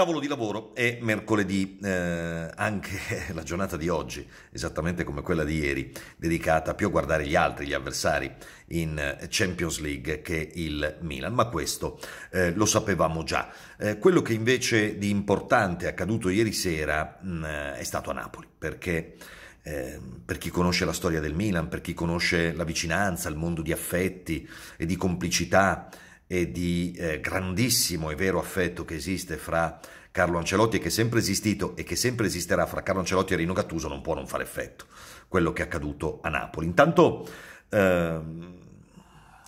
Tavolo di lavoro e mercoledì eh, anche la giornata di oggi, esattamente come quella di ieri, dedicata più a guardare gli altri, gli avversari in eh, Champions League che il Milan, ma questo eh, lo sapevamo già. Eh, quello che invece di importante è accaduto ieri sera mh, mm, è stato a Napoli, perché eh, per chi conosce la storia del Milan, per chi conosce la vicinanza, il mondo di affetti e di complicità e di eh, grandissimo e vero affetto che esiste fra Carlo Ancelotti e che è sempre esistito e che sempre esisterà fra Carlo Ancelotti e Rino Gattuso non può non fare effetto quello che è accaduto a Napoli. Intanto ehm,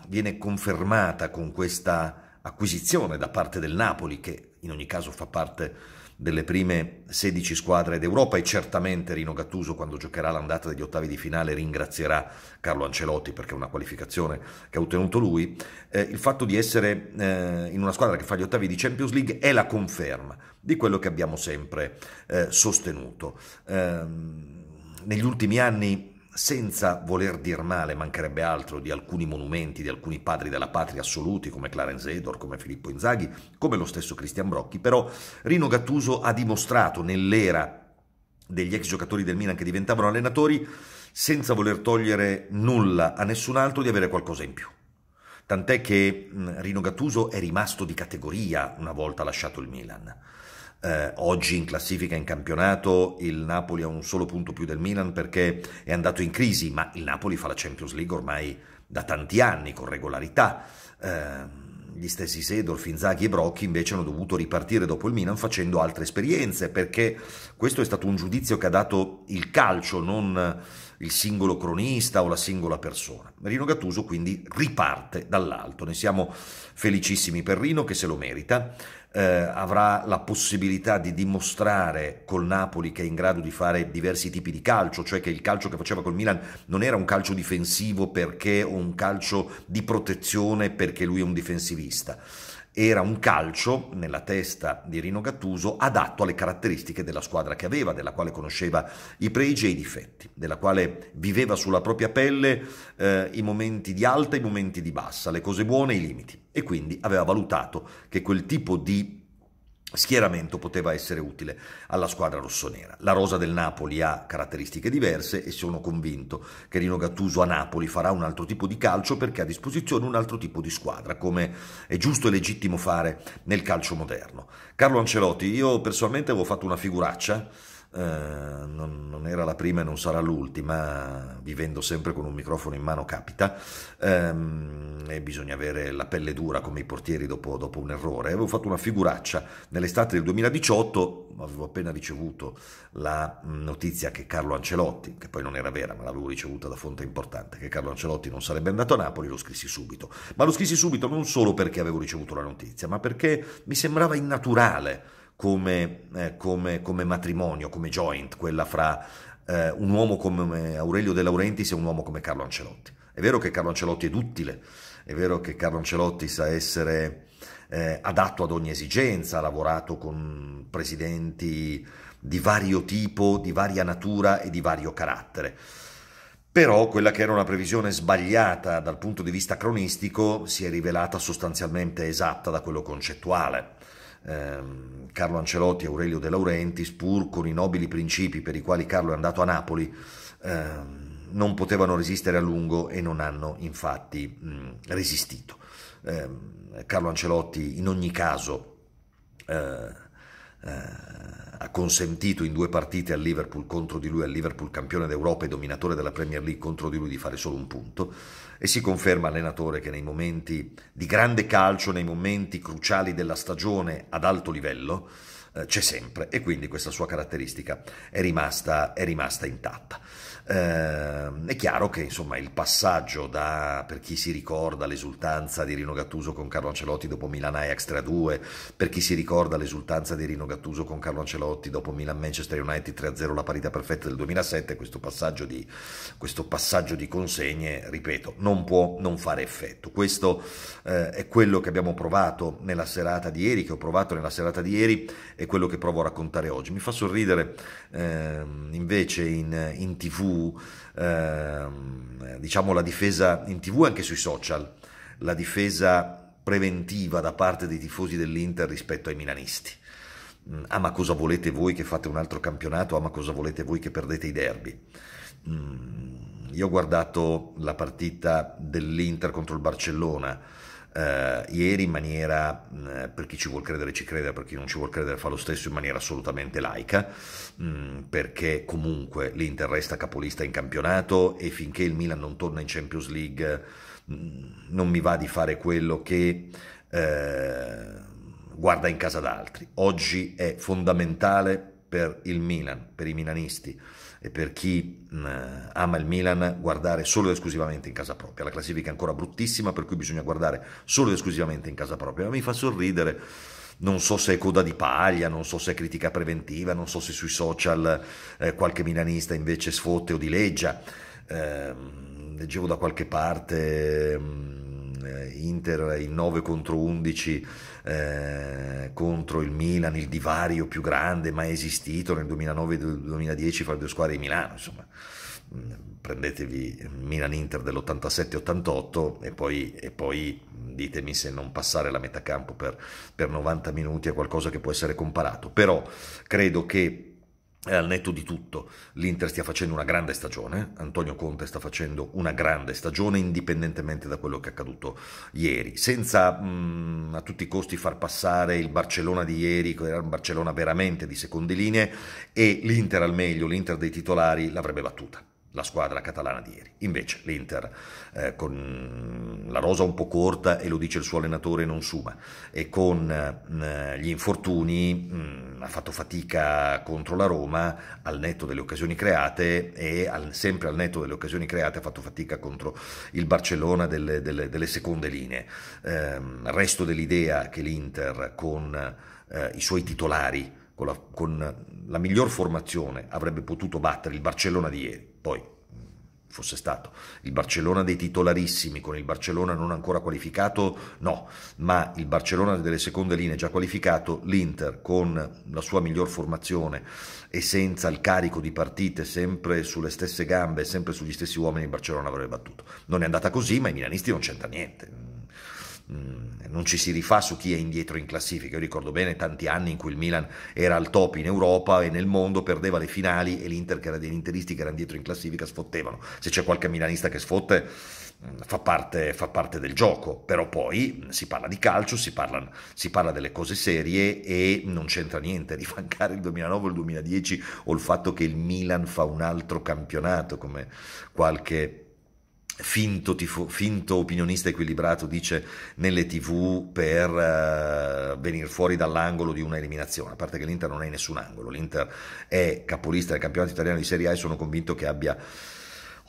viene confermata con questa acquisizione da parte del Napoli che in ogni caso fa parte delle prime 16 squadre d'Europa e certamente Rino Gattuso quando giocherà l'andata degli ottavi di finale ringrazierà Carlo Ancelotti perché è una qualificazione che ha ottenuto lui, eh, il fatto di essere eh, in una squadra che fa gli ottavi di Champions League è la conferma di quello che abbiamo sempre eh, sostenuto. Ehm, negli ultimi anni senza voler dir male, mancherebbe altro, di alcuni monumenti, di alcuni padri della patria assoluti come Clarence Edor, come Filippo Inzaghi, come lo stesso Cristian Brocchi, però Rino Gattuso ha dimostrato nell'era degli ex giocatori del Milan che diventavano allenatori, senza voler togliere nulla a nessun altro, di avere qualcosa in più. Tant'è che Rino Gattuso è rimasto di categoria una volta lasciato il Milan. Eh, oggi in classifica in campionato il Napoli ha un solo punto più del Milan perché è andato in crisi, ma il Napoli fa la Champions League ormai da tanti anni con regolarità. Eh, gli stessi Sedor, Finzaghi e Brocchi invece hanno dovuto ripartire dopo il Milan facendo altre esperienze perché questo è stato un giudizio che ha dato il calcio, non il singolo cronista o la singola persona. Rino Gattuso quindi riparte dall'alto, ne siamo felicissimi per Rino che se lo merita, eh, avrà la possibilità di dimostrare col Napoli che è in grado di fare diversi tipi di calcio, cioè che il calcio che faceva col Milan non era un calcio difensivo perché o un calcio di protezione perché lui è un difensivista era un calcio nella testa di Rino Gattuso adatto alle caratteristiche della squadra che aveva, della quale conosceva i pregi e i difetti, della quale viveva sulla propria pelle eh, i momenti di alta e i momenti di bassa, le cose buone e i limiti. E quindi aveva valutato che quel tipo di schieramento poteva essere utile alla squadra rossonera. La rosa del Napoli ha caratteristiche diverse e sono convinto che Rino Gattuso a Napoli farà un altro tipo di calcio perché ha a disposizione un altro tipo di squadra, come è giusto e legittimo fare nel calcio moderno. Carlo Ancelotti, io personalmente avevo fatto una figuraccia eh, non, non, era la prima e non sarà l'ultima, vivendo sempre con un microfono in mano capita, ehm, e bisogna avere la pelle dura come i portieri dopo, dopo un errore. Avevo fatto una figuraccia nell'estate del 2018, avevo appena ricevuto la notizia che Carlo Ancelotti, che poi non era vera, ma l'avevo ricevuta da fonte importante, che Carlo Ancelotti non sarebbe andato a Napoli, lo scrissi subito. Ma lo scrissi subito non solo perché avevo ricevuto la notizia, ma perché mi sembrava innaturale come, eh, come, come matrimonio, come joint, quella fra eh, un uomo come Aurelio De Laurentiis e un uomo come Carlo Ancelotti. È vero che Carlo Ancelotti è duttile, è vero che Carlo Ancelotti sa essere eh, adatto ad ogni esigenza, ha lavorato con presidenti di vario tipo, di varia natura e di vario carattere. Però quella che era una previsione sbagliata dal punto di vista cronistico si è rivelata sostanzialmente esatta da quello concettuale ehm, Carlo Ancelotti e Aurelio De Laurentiis, pur con i nobili principi per i quali Carlo è andato a Napoli, ehm, non potevano resistere a lungo e non hanno infatti mh, resistito. Eh, Carlo Ancelotti in ogni caso eh, ha consentito in due partite al Liverpool contro di lui, al Liverpool campione d'Europa e dominatore della Premier League contro di lui di fare solo un punto e si conferma allenatore che nei momenti di grande calcio, nei momenti cruciali della stagione ad alto livello, eh, c'è sempre e quindi questa sua caratteristica è rimasta, è rimasta intatta. Eh, è chiaro che insomma il passaggio da, per chi si ricorda l'esultanza di Rino Gattuso con Carlo Ancelotti dopo Milan Ajax 3-2, per chi si ricorda l'esultanza di Rino Gattuso con Carlo Ancelotti dopo Milan Manchester United 3-0 la parità perfetta del 2007, questo passaggio di, questo passaggio di consegne, ripeto, non può non fare effetto. Questo eh, è quello che abbiamo provato nella serata di ieri, che ho provato nella serata di ieri è quello che provo a raccontare oggi. Mi fa sorridere eh, invece in, in tv, eh, diciamo la difesa in tv e anche sui social, la difesa preventiva da parte dei tifosi dell'Inter rispetto ai milanisti. Mm, ah, ma cosa volete voi che fate un altro campionato? Ah, ma cosa volete voi che perdete i derby? Mm, io ho guardato la partita dell'Inter contro il Barcellona eh, ieri in maniera, mh, per chi ci vuol credere ci creda, per chi non ci vuol credere fa lo stesso in maniera assolutamente laica, mh, perché comunque l'Inter resta capolista in campionato e finché il Milan non torna in Champions League mh, non mi va di fare quello che... Eh, guarda in casa d'altri. Oggi è fondamentale per il Milan, per i milanisti e per chi mh, ama il Milan guardare solo ed esclusivamente in casa propria. La classifica è ancora bruttissima per cui bisogna guardare solo ed esclusivamente in casa propria. Ma mi fa sorridere, non so se è coda di paglia, non so se è critica preventiva, non so se sui social eh, qualche milanista invece sfotte o dileggia. Eh, leggevo da qualche parte... Mh, eh, Inter il 9 contro 11 eh, contro il Milan, il divario più grande mai esistito nel 2009-2010 fra le due squadre di Milano, insomma mm, prendetevi Milan-Inter dell'87-88 e poi, e poi, ditemi se non passare la metà campo per, per 90 minuti è qualcosa che può essere comparato, però credo che al netto di tutto, l'Inter stia facendo una grande stagione, Antonio Conte sta facendo una grande stagione indipendentemente da quello che è accaduto ieri, senza mh, mm, a tutti i costi far passare il Barcellona di ieri, che era un Barcellona veramente di seconde linee, e l'Inter al meglio, l'Inter dei titolari l'avrebbe battuta la squadra catalana di ieri. Invece l'Inter eh, con la rosa un po' corta e lo dice il suo allenatore non suma e con eh, gli infortuni mh, mm, ha fatto fatica contro la Roma al netto delle occasioni create e al, sempre al netto delle occasioni create ha fatto fatica contro il Barcellona delle, delle, delle seconde linee. Eh, resto dell'idea che l'Inter con eh, i suoi titolari, con la, con la miglior formazione, avrebbe potuto battere il Barcellona di ieri. Poi fosse stato il Barcellona dei titolarissimi con il Barcellona non ancora qualificato, no, ma il Barcellona delle seconde linee già qualificato, l'Inter con la sua miglior formazione e senza il carico di partite sempre sulle stesse gambe, sempre sugli stessi uomini, il Barcellona avrebbe battuto. Non è andata così, ma i milanisti non c'entra niente. Mm, non ci si rifà su chi è indietro in classifica. Io ricordo bene tanti anni in cui il Milan era al top in Europa e nel mondo, perdeva le finali e l'Inter che era degli interisti che erano dietro in classifica sfottevano. Se c'è qualche milanista che sfotte mm, fa parte, fa parte del gioco, però poi mm, si parla di calcio, si, parla, si parla delle cose serie e non c'entra niente rifancare il 2009 o il 2010 o il fatto che il Milan fa un altro campionato come qualche Finto, tifo, finto, opinionista equilibrato dice nelle tv per uh, eh, venire fuori dall'angolo di una eliminazione, a parte che l'Inter non è in nessun angolo, l'Inter è capolista del campionato italiano di Serie A e sono convinto che abbia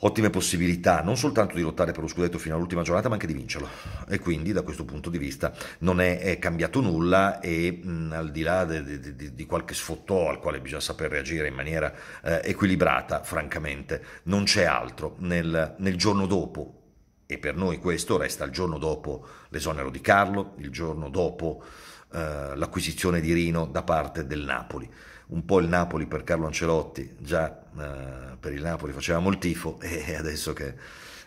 ottime possibilità non soltanto di lottare per lo scudetto fino all'ultima giornata, ma anche di vincerlo. E quindi da questo punto di vista non è, è cambiato nulla e mh, mm, al di là di, di, di qualche sfottò al quale bisogna saper reagire in maniera eh, equilibrata, francamente, non c'è altro nel, nel giorno dopo. E per noi questo resta il giorno dopo l'esonero di Carlo, il giorno dopo eh, l'acquisizione di Rino da parte del Napoli un po' il Napoli per Carlo Ancelotti, già eh, per il Napoli facevamo il tifo e adesso che,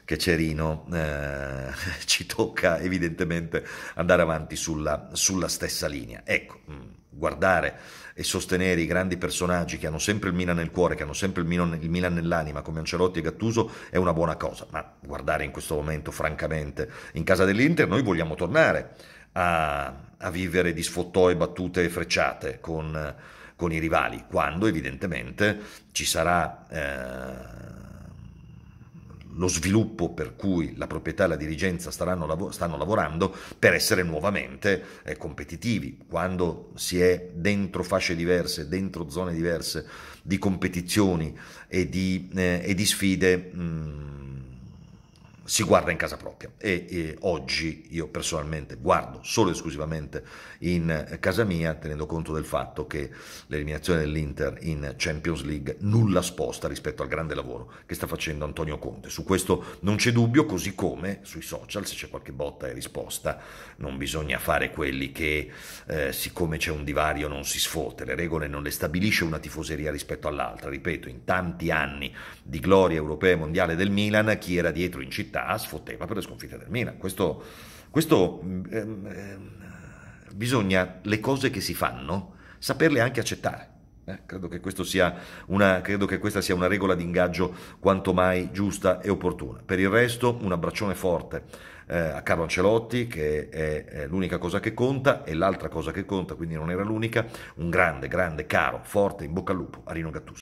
che Cerino eh, ci tocca evidentemente andare avanti sulla, sulla stessa linea. Ecco, mm, guardare e sostenere i grandi personaggi che hanno sempre il Milan nel cuore, che hanno sempre il Milan, il Milan, nell'anima, come Ancelotti e Gattuso, è una buona cosa. Ma guardare in questo momento, francamente, in casa dell'Inter, noi vogliamo tornare a, a vivere di sfottò e battute e frecciate con con i rivali, quando evidentemente ci sarà eh, lo sviluppo per cui la proprietà e la dirigenza staranno, stanno lavorando per essere nuovamente eh, competitivi. Quando si è dentro fasce diverse, dentro zone diverse di competizioni e di, eh, e di sfide, mh, mm, si guarda in casa propria e, e, oggi io personalmente guardo solo e esclusivamente in casa mia tenendo conto del fatto che l'eliminazione dell'Inter in Champions League nulla sposta rispetto al grande lavoro che sta facendo Antonio Conte. Su questo non c'è dubbio, così come sui social se c'è qualche botta e risposta non bisogna fare quelli che eh, siccome c'è un divario non si sfotte, le regole non le stabilisce una tifoseria rispetto all'altra. Ripeto, in tanti anni di gloria europea e mondiale del Milan chi era dietro in città città sfotteva per le sconfitte del Milan. Questo, questo eh, bisogna le cose che si fanno saperle anche accettare. Eh, credo, che sia una, credo, che questa sia una regola di ingaggio quanto mai giusta e opportuna. Per il resto, un abbraccione forte eh, a Carlo Ancelotti, che è, è l'unica cosa che conta, e l'altra cosa che conta, quindi non era l'unica, un grande, grande, caro, forte in bocca al lupo a Rino Gattuso.